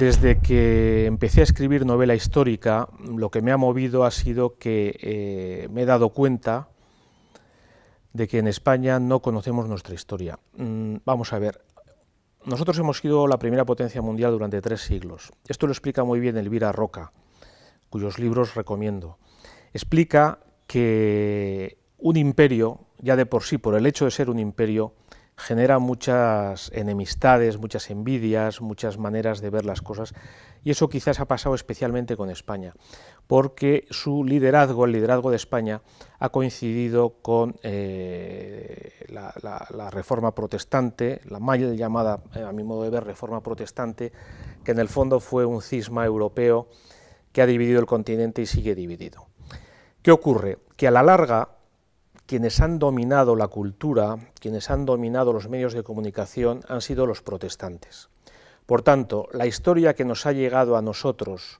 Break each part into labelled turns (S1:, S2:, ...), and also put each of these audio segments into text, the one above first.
S1: Desde que empecé a escribir novela histórica, lo que me ha movido ha sido que eh, me he dado cuenta de que en España no conocemos nuestra historia. Mm, vamos a ver, nosotros hemos sido la primera potencia mundial durante tres siglos. Esto lo explica muy bien Elvira Roca, cuyos libros recomiendo. Explica que un imperio, ya de por sí, por el hecho de ser un imperio, genera muchas enemistades, muchas envidias, muchas maneras de ver las cosas, y eso quizás ha pasado especialmente con España, porque su liderazgo, el liderazgo de España, ha coincidido con eh, la, la, reforma protestante, la mal llamada, eh, a mi modo de ver, reforma protestante, que en el fondo fue un cisma europeo que ha dividido el continente y sigue dividido. ¿Qué ocurre? Que a la larga quienes han dominado la cultura, quienes han dominado los medios de comunicación, han sido los protestantes. Por tanto, la historia que nos ha llegado a nosotros,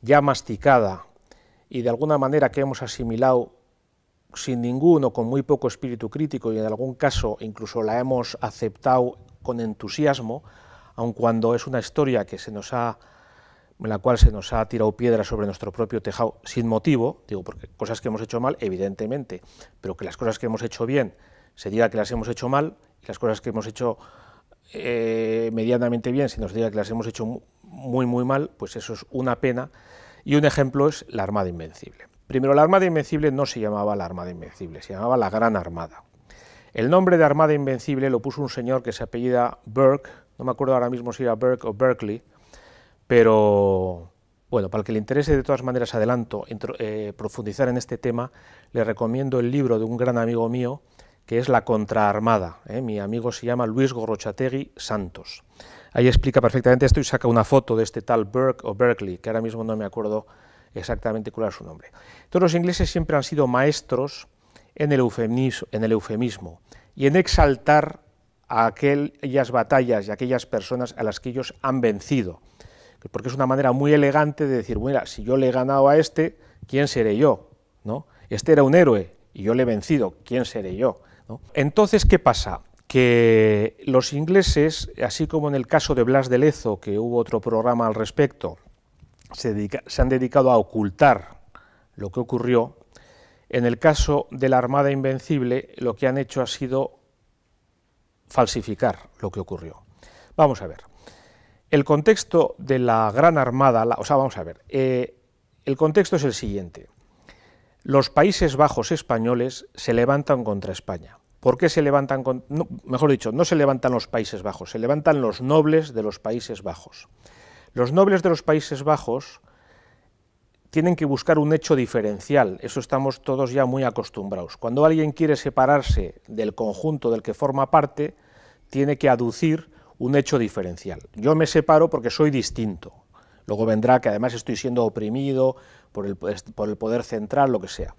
S1: ya masticada y de alguna manera que hemos asimilado sin ninguno, con muy poco espíritu crítico y en algún caso incluso la hemos aceptado con entusiasmo, aun cuando es una historia que se nos ha en la cual se nos ha tirado piedra sobre nuestro propio tejado sin motivo, digo, porque cosas que hemos hecho mal, evidentemente, pero que las cosas que hemos hecho bien se diga que las hemos hecho mal, y las cosas que hemos hecho eh, medianamente bien se nos diga que las hemos hecho muy, muy mal, pues eso es una pena. Y un ejemplo es la Armada Invencible. Primero, la Armada Invencible no se llamaba la Armada Invencible, se llamaba la Gran Armada. El nombre de Armada Invencible lo puso un señor que se apellida Burke, no me acuerdo ahora mismo si era Burke o Berkeley, pero bueno, para el que le interese, de todas maneras, adelanto, eh, profundizar en este tema, le recomiendo el libro de un gran amigo mío, que es La Contraarmada. ¿eh? Mi amigo se llama Luis Gorrochategui Santos. Ahí explica perfectamente esto y saca una foto de este tal Burke o Berkeley, que ahora mismo no me acuerdo exactamente cuál es su nombre. Todos los ingleses siempre han sido maestros en el eufemismo, en el eufemismo y en exaltar a aquellas batallas y aquellas personas a las que ellos han vencido porque es una manera muy elegante de decir, mira, si yo le he ganado a este, ¿quién seré yo? ¿No? Este era un héroe y yo le he vencido, ¿quién seré yo? Entonces, ¿qué pasa? Que los ingleses, así como en el caso de Blas de Lezo, que hubo otro programa al respecto, se han dedicado a ocultar lo que ocurrió, en el caso de la Armada Invencible lo que han hecho ha sido falsificar lo que ocurrió. Vamos a ver. El contexto de la Gran Armada, o sea, vamos a ver, eh, el contexto es el siguiente. Los Países Bajos españoles se levantan contra España. ¿Por qué se levantan, con, mejor dicho, no se levantan los Países Bajos, se levantan los nobles de los Países Bajos? Los nobles de los Países Bajos tienen que buscar un hecho diferencial, eso estamos todos ya muy acostumbrados. Cuando alguien quiere separarse del conjunto del que forma parte, tiene que aducir un hecho diferencial. Yo me separo porque soy distinto. Luego vendrá que además estoy siendo oprimido por el, pues, poder central, lo que sea.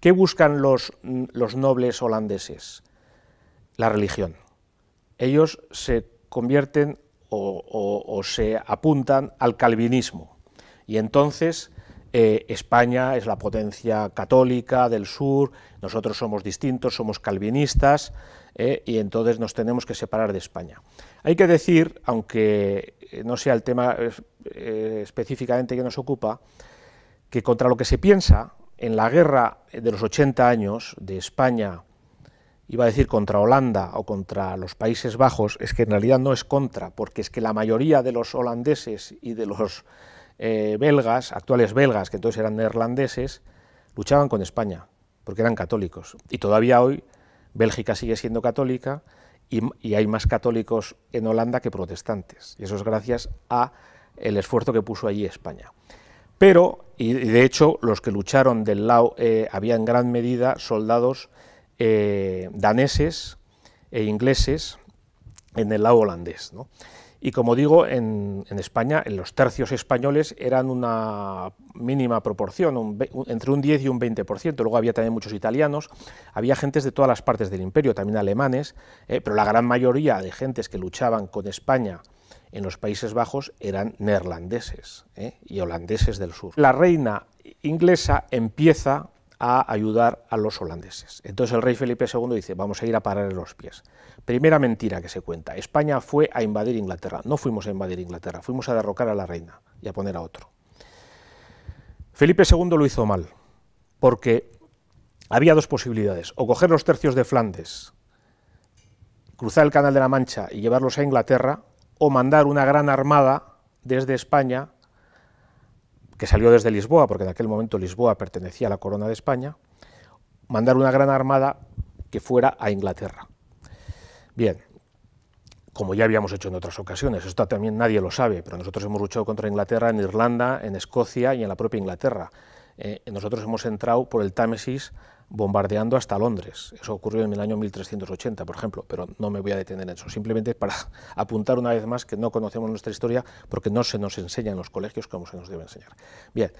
S1: ¿Qué buscan los, mm, los nobles holandeses? La religión. Ellos se convierten o, se apuntan al calvinismo. Y entonces eh, España es la potencia católica del sur, nosotros somos distintos, somos calvinistas, eh, y entonces nos tenemos que separar de España. Hay que decir, aunque eh, no sea el tema eh, eh, específicamente que nos ocupa, que contra lo que se piensa en la guerra de los 80 años de España, iba a decir contra Holanda o contra los Países Bajos, es que en realidad no es contra, porque es que la mayoría de los holandeses y de los belgas, actuales belgas, que entonces eran neerlandeses, luchaban con España, porque eran católicos. Y todavía hoy Bélgica sigue siendo católica y, hay más católicos en Holanda que protestantes. Y eso es gracias a el esfuerzo que puso allí España. Pero, y, de hecho, los que lucharon del lado eh, había en gran medida soldados eh, daneses e ingleses en el lado holandés. ¿no? y como digo, en, España en los tercios españoles eran una mínima proporción, entre un 10 y un 20%, luego había también muchos italianos, había gentes de todas las partes del imperio, también alemanes, eh, pero la gran mayoría de gentes que luchaban con España en los Países Bajos eran neerlandeses eh, y holandeses del sur. La reina inglesa empieza a ayudar a los holandeses. Entonces el rey Felipe II dice, vamos a ir a parar en los pies. Primera mentira que se cuenta, España fue a invadir Inglaterra. No fuimos a invadir Inglaterra, fuimos a derrocar a la reina y a poner a otro. Felipe II lo hizo mal, porque había dos posibilidades, o coger los tercios de Flandes, cruzar el Canal de la Mancha y llevarlos a Inglaterra, o mandar una gran armada desde España que salió desde Lisboa, porque en aquel momento Lisboa pertenecía a la corona de España, mandar una gran armada que fuera a Inglaterra. Bien, como ya habíamos hecho en otras ocasiones, esto también nadie lo sabe, pero nosotros hemos luchado contra Inglaterra en Irlanda, en Escocia y en la propia Inglaterra. Eh, nosotros hemos entrado por el Támesis bombardeando hasta Londres. Eso ocurrió en el año 1380, por ejemplo, pero no me voy a detener en eso. Simplemente para apuntar una vez más que no conocemos nuestra historia porque no se nos enseña en los colegios como se nos debe enseñar. Bien,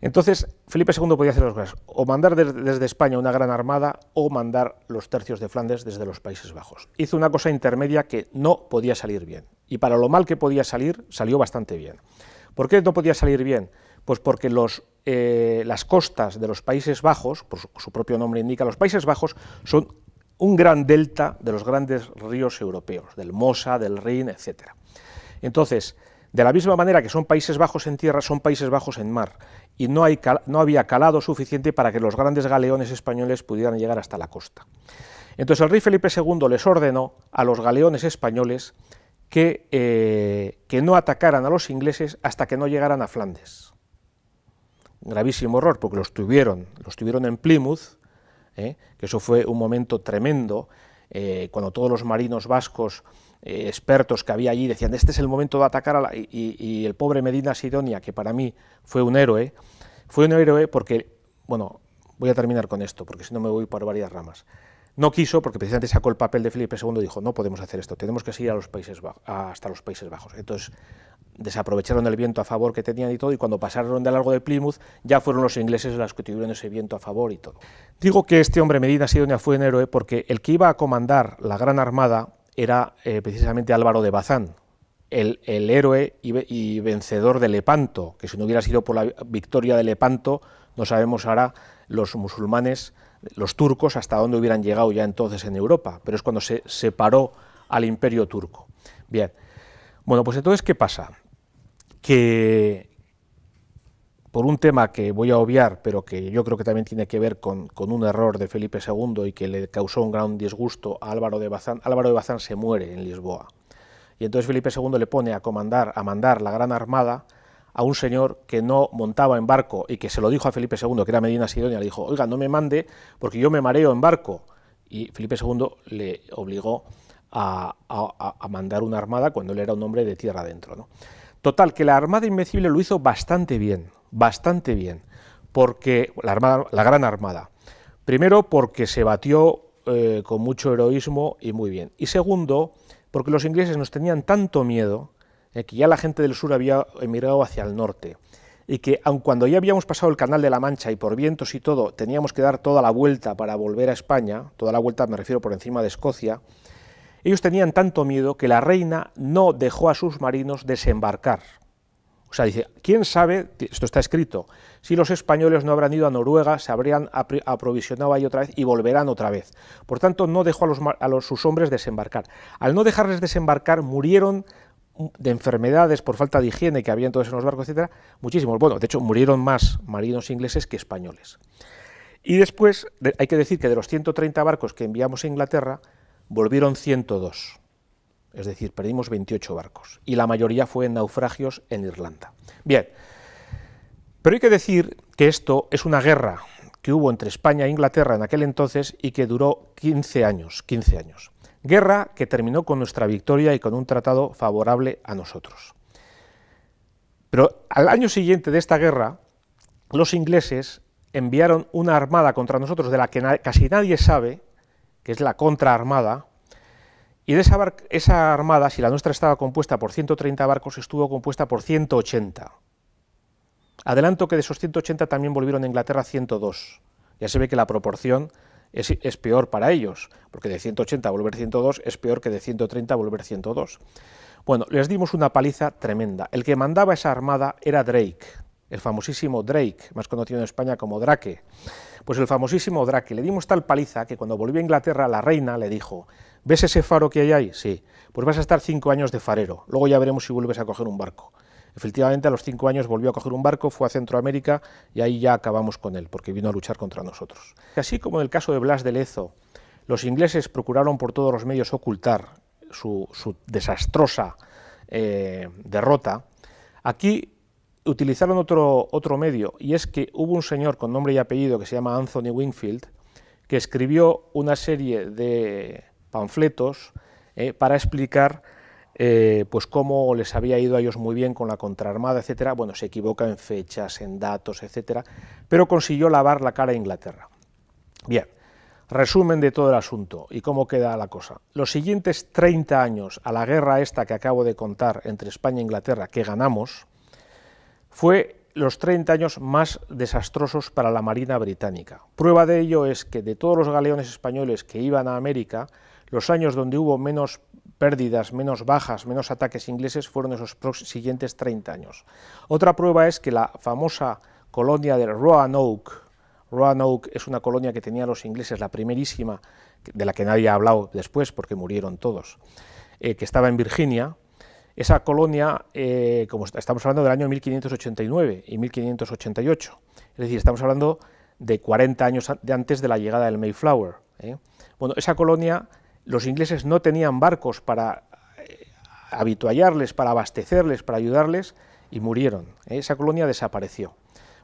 S1: entonces Felipe II podía hacer dos cosas, o mandar desde España una gran armada o mandar los tercios de Flandes desde los Países Bajos. Hizo una cosa intermedia que no podía salir bien y para lo mal que podía salir, salió bastante bien. ¿Por qué no podía salir bien? Pues porque los eh, las costas de los Países Bajos, por su, propio nombre indica, los Países Bajos son un gran delta de los grandes ríos europeos, del Mosa, del Rin, etc. Entonces, de la misma manera que son Países Bajos en tierra, son Países Bajos en mar, y no, hay no había calado suficiente para que los grandes galeones españoles pudieran llegar hasta la costa. Entonces el rey Felipe II les ordenó a los galeones españoles que, eh, que no atacaran a los ingleses hasta que no llegaran a Flandes gravísimo error, porque los tuvieron, los tuvieron en Plymouth, ¿eh? que eso fue un momento tremendo, eh, cuando todos los marinos vascos eh, expertos que había allí decían, este es el momento de atacar, a la... y, el pobre Medina Sidonia, que para mí fue un héroe, fue un héroe porque, bueno, voy a terminar con esto, porque si no me voy por varias ramas. No quiso, porque precisamente sacó el papel de Felipe II y dijo, no podemos hacer esto, tenemos que seguir a los países hasta los Países Bajos. Entonces desaprovecharon el viento a favor que tenían y todo, y cuando pasaron de largo de Plymouth ya fueron los ingleses los que tuvieron ese viento a favor y todo. Digo que este hombre Medina Sidonia fue un héroe ¿eh? porque el que iba a comandar la Gran Armada era eh, precisamente Álvaro de Bazán, el, héroe y, y, vencedor de Lepanto, que si no hubiera sido por la victoria de Lepanto, no sabemos ahora los musulmanes, los turcos, hasta dónde hubieran llegado ya entonces en Europa, pero es cuando se separó al imperio turco. Bien, bueno, pues entonces, ¿qué pasa? que por un tema que voy a obviar, pero que yo creo que también tiene que ver con, un error de Felipe II y que le causó un gran disgusto a Álvaro de Bazán. Álvaro de Bazán se muere en Lisboa. Y entonces Felipe II le pone a comandar, a mandar la gran armada a un señor que no montaba en barco y que se lo dijo a Felipe II, que era Medina Sidonia, le dijo, oiga, no me mande porque yo me mareo en barco. Y Felipe II le obligó a, mandar una armada cuando él era un hombre de tierra adentro. ¿no? Total, que la Armada Invencible lo hizo bastante bien, bastante bien, porque la, Gran Armada. Primero, porque se batió eh, con mucho heroísmo y muy bien. Y segundo, porque los ingleses nos tenían tanto miedo eh, que ya la gente del sur había emigrado hacia el norte y que aun cuando ya habíamos pasado el Canal de la Mancha y por vientos y todo teníamos que dar toda la vuelta para volver a España, toda la vuelta me refiero por encima de Escocia, ellos tenían tanto miedo que la reina no dejó a sus marinos desembarcar. O sea, dice, ¿quién sabe, esto está escrito, si los españoles no habrán ido a Noruega, se habrían aprovisionado ahí otra vez y volverán otra vez? Por tanto, no dejó a, sus hombres desembarcar. Al no dejarles desembarcar, murieron de enfermedades por falta de higiene que había entonces en los barcos, etcétera, muchísimos. Bueno, de hecho, murieron más marinos ingleses que españoles. Y después, hay que decir que de los 130 barcos que enviamos a Inglaterra, volvieron 102, es decir, perdimos 28 barcos, y la mayoría fue en naufragios en Irlanda. Bien, pero hay que decir que esto es una guerra que hubo entre España e Inglaterra en aquel entonces y que duró 15 años, 15 años. Guerra que terminó con nuestra victoria y con un tratado favorable a nosotros. Pero al año siguiente de esta guerra, los ingleses enviaron una armada contra nosotros de la que casi nadie sabe, que es la contraarmada, y de esa, armada, si la nuestra estaba compuesta por 130 barcos, estuvo compuesta por 180. Adelanto que de esos 180 también volvieron a Inglaterra 102. Ya se ve que la proporción es, es, peor para ellos, porque de 180 volver 102 es peor que de 130 volver 102. Bueno, les dimos una paliza tremenda. El que mandaba esa armada era Drake, el famosísimo Drake, más conocido en España como Drake. Pues el famosísimo Drake. Le dimos tal paliza que cuando volvió a Inglaterra la reina le dijo, ¿ves ese faro que hay ahí? Sí, pues vas a estar cinco años de farero, luego ya veremos si vuelves a coger un barco. Efectivamente, a los cinco años volvió a coger un barco, fue a Centroamérica y ahí ya acabamos con él, porque vino a luchar contra nosotros. Así como en el caso de Blas de Lezo, los ingleses procuraron por todos los medios ocultar su, desastrosa eh, derrota, aquí utilizaron otro, otro medio, y es que hubo un señor con nombre y apellido que se llama Anthony Wingfield, que escribió una serie de panfletos eh, para explicar eh, pues cómo les había ido a ellos muy bien con la contraarmada, etcétera. Bueno, se equivoca en fechas, en datos, etcétera, pero consiguió lavar la cara a Inglaterra. Bien, resumen de todo el asunto y cómo queda la cosa. Los siguientes 30 años a la guerra esta que acabo de contar entre España e Inglaterra, que ganamos, fue los 30 años más desastrosos para la Marina Británica. Prueba de ello es que de todos los galeones españoles que iban a América, los años donde hubo menos pérdidas, menos bajas, menos ataques ingleses fueron esos siguientes 30 años. Otra prueba es que la famosa colonia de Roanoke, Roanoke es una colonia que tenían los ingleses, la primerísima, de la que nadie ha hablado después porque murieron todos, eh, que estaba en Virginia, esa colonia, eh, como estamos hablando del año 1589 y 1588, es decir, estamos hablando de 40 años de antes de la llegada del Mayflower. ¿eh? Bueno, esa colonia, los ingleses no tenían barcos para eh, habituallarles, para abastecerles, para ayudarles, y murieron. Esa colonia desapareció.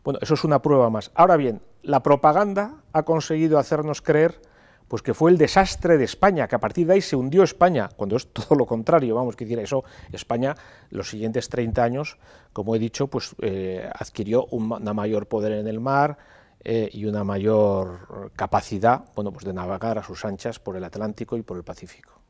S1: Bueno, eso es una prueba más. Ahora bien, la propaganda ha conseguido hacernos creer pues que fue el desastre de España, que a partir de ahí se hundió España, cuando es todo lo contrario, vamos, que decir eso, España los siguientes 30 años, como he dicho, pues eh, adquirió un, una mayor poder en el mar eh, y una mayor capacidad, bueno, pues de navegar a sus anchas por el Atlántico y por el Pacífico.